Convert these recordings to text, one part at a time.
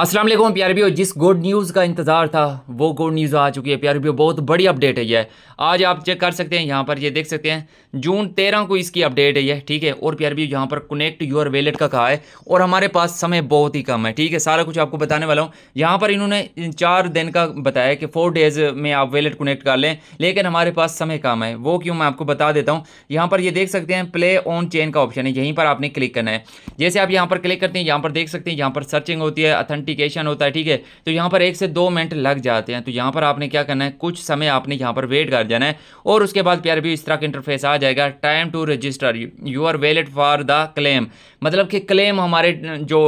अस्सलाम वालेकुम प्यारे भीओ जिस गुड न्यूज़ का इंतज़ार था वो गुड न्यूज़ आ चुकी है प्यारे भीओ बहुत बड़ी अपडेट है ये आज आप चेक कर सकते हैं यहाँ पर ये देख सकते हैं जून तेरह को इसकी अपडेट है ये ठीक है और प्यारे भीओ यहाँ पर कनेक्ट योर वेलेट का कहा है और हमारे पास समय बहुत ही कम है ठीक है सारा कुछ आपको बताने वाला हूँ यहाँ पर इन्होंने चार दिन का बताया कि फोर डेज़ में आप वेलेट कनेक्ट कर लें लेकिन हमारे पास समय कम है वो क्यों मैं आपको बता देता हूँ यहाँ पर ये देख सकते हैं प्ले ऑन चेन का ऑप्शन है यहीं पर आपने क्लिक करना है जैसे आप यहाँ पर क्लिक करते हैं यहाँ पर देख सकते हैं यहाँ पर सर्चिंग होती है अथन ऑथेंटिकेशन होता है ठीक है तो यहाँ पर एक से दो मिनट लग जाते हैं तो यहाँ पर आपने क्या करना है कुछ समय आपने यहाँ पर वेट कर जाना है और उसके बाद प्यार भी इस तरह का इंटरफेस आ जाएगा time to register your wallet for the claim मतलब कि क्लेम हमारे जो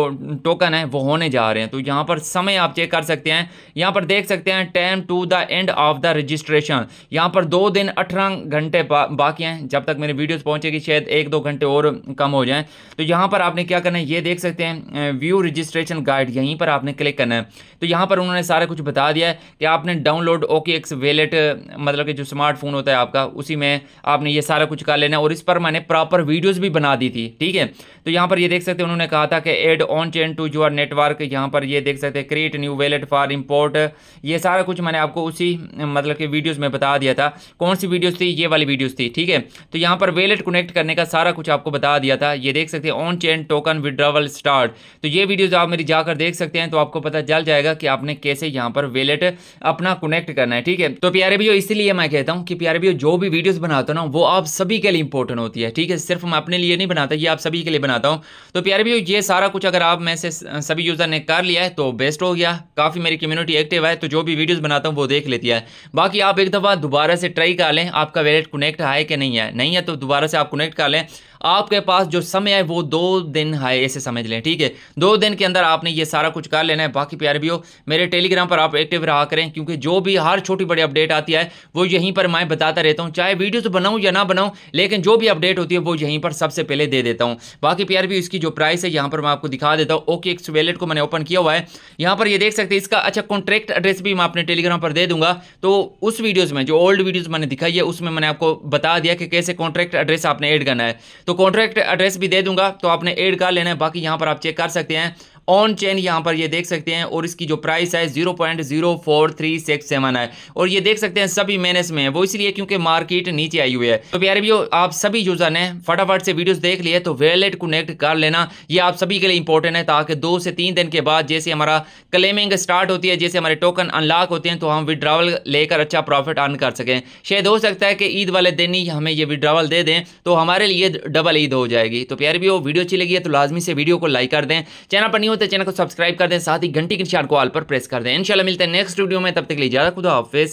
टोकन है वो होने जा रहे हैं तो यहाँ पर समय आप चेक कर सकते हैं यहाँ पर देख सकते हैं time to the end of the registration यहाँ पर दो दिन अठारह घंटे बा, बाकी हैं जब तक मेरे वीडियोज़ पहुँचेगी शायद एक दो घंटे और कम हो जाएँ तो यहाँ पर आपने क्या करना है ये देख सकते हैं व्यू रजिस्ट्रेशन गाइड यहीं पर आपने क्लिक करना है तो यहाँ पर उन्होंने सारा कुछ बता दिया है कि आपने डाउनलोड ओके एक्स वेलेट मतलब कि जो स्मार्टफोन होता है आपका उसी में आपने ये सारा कुछ कर लेना है और इस पर मैंने प्रॉपर वीडियोज़ भी बना दी थी ठीक है तो यहाँ पर ये देख सकते हैं उन्होंने कहा था कि add on chain to your network यहाँ पर ये देख सकते हैं create new wallet for import ये सारा कुछ मैंने आपको उसी मतलब कि वीडियोज़ में बता दिया था कौन सी वीडियोज़ थी ये वाली वीडियोज़ थी ठीक है तो यहाँ पर वेलेट कनेक्ट करने का सारा कुछ आपको बता दिया था ये देख सकते हैं on chain token withdrawal start तो ये वीडियोज़ आप मेरी जाकर देख सकते सकते हैं तो आपको पता चल जाएगा कि आपने कैसे यहाँ पर वेलेट अपना कनेक्ट करना है ठीक है तो प्यारे भी इसीलिए मैं कहता हूँ कि प्यारे भी जो भी वीडियोज बनाता हूँ ना वो आप सभी के लिए इंपॉर्टेंट होती है ठीक है सिर्फ मैं अपने लिए नहीं बनाता ये आप सभी के लिए बनाता हूँ तो प्यारे भी ये सारा कुछ अगर आप में से सभी यूज़र ने कर लिया है तो बेस्ट हो गया काफ़ी मेरी कम्युनिटी एक्टिव है तो जो भी वीडियोज़ बनाता हूँ वो देख लेती है बाकी आप एक दफ़ा दोबारा से ट्राई कर लें आपका वेलेट कनेक्ट है कि नहीं है नहीं है तो दोबारा से आप कनेक्ट कर लें आपके पास जो समय है वो दो दिन है ऐसे समझ लें ठीक है दो दिन के अंदर आपने ये सारा कुछ कर लेना है बाकी प्यारे भी हो मेरे टेलीग्राम पर आप एक्टिव रहा करें क्योंकि जो भी हर छोटी बड़ी अपडेट आती है वो यहीं पर मैं बताता रहता हूँ चाहे वीडियो तो बनाऊँ या ना बनाऊँ लेकिन जो भी अपडेट होती है वो यहीं पर सबसे पहले दे देता हूँ बाकी प्यार भी इसकी जो प्राइस है यहाँ पर मैं आपको दिखा देता हूँ ओके एक्स वैलेट को मैंने ओपन किया हुआ है यहाँ पर ये देख सकते हैं इसका अच्छा कॉन्ट्रैक्ट एड्रेस भी मैं अपने टेलीग्राम पर दे दूंगा तो उस वीडियोज़ में जो ओल्ड वीडियोज़ मैंने दिखाई है उसमें मैंने आपको बता दिया कि कैसे कॉन्ट्रैक्ट एड्रेस आपने ऐड करना है तो तो कॉन्ट्रैक्ट एड्रेस भी दे दूंगा तो आपने एड कर लेना है बाकी यहाँ पर आप चेक कर सकते हैं ऑन चेन यहां पर ये देख सकते हैं और इसकी जो प्राइस है zero point zero four three six seven है और ये देख सकते हैं सभी माइनस में है वो इसलिए क्योंकि मार्केट नीचे आई हुई है तो प्यारे भी आप सभी यूजर ने फटाफट से वीडियो देख लिए तो वेलेट कनेक्ट कर लेना ये आप सभी के लिए इंपॉर्टेंट है ताकि दो से तीन दिन के बाद जैसे हमारा क्लेमिंग स्टार्ट होती है जैसे हमारे टोकन अनलॉक होते हैं तो हम विड्रावल लेकर अच्छा प्रॉफिट अर्न कर सकें शायद हो सकता है कि ईद वाले दिन ही हमें ये विड्रावल दे दें तो हमारे लिए डबल ईद हो जाएगी तो प्यारे भी वीडियो अच्छी लगी है तो लाजमी से वीडियो को लाइक कर दें चैनल पर नहीं होते चैनल को सब्सक्राइब कर दें साथ ही घंटी के निशान को ऑल पर प्रेस कर दें इंशाल्लाह मिलते हैं नेक्स्ट वीडियो में तब तक लिए ज्यादा खुदा हाफिज